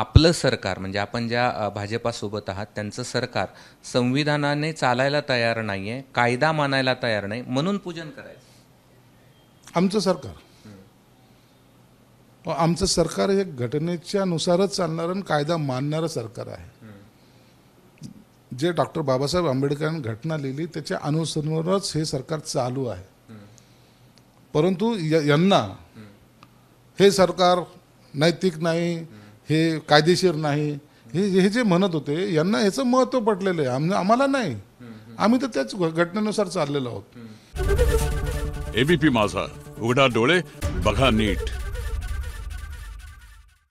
आपलं सरकार म्हणजे आपण ज्या भाजपासोबत आहात त्यांचं सरकार संविधानाने चालायला तयार नाही आहे कायदा मानायला तयार नाही म्हणून पूजन करायचं आमचं सरकार आमचं सरकार हे घटनेच्या नुसारच चालणारं कायदा मानणारं सरकार आहे जे डॉक्टर बाबासाहेब आंबेडकरांनी घटना लिहिली त्याच्या अनुसरूनच हे सरकार चालू आहे परंतु यांना हे सरकार नैतिक नाही हे कायदेशीर नाही हे हे जे म्हणत होते यांना ह्याचं महत्व पटलेलं आहे आम्हाला नाही आम्ही तर त्याच घटनेनुसार चाललेलो आहोत एबीपी माझा उघडा डोळे बघा नीट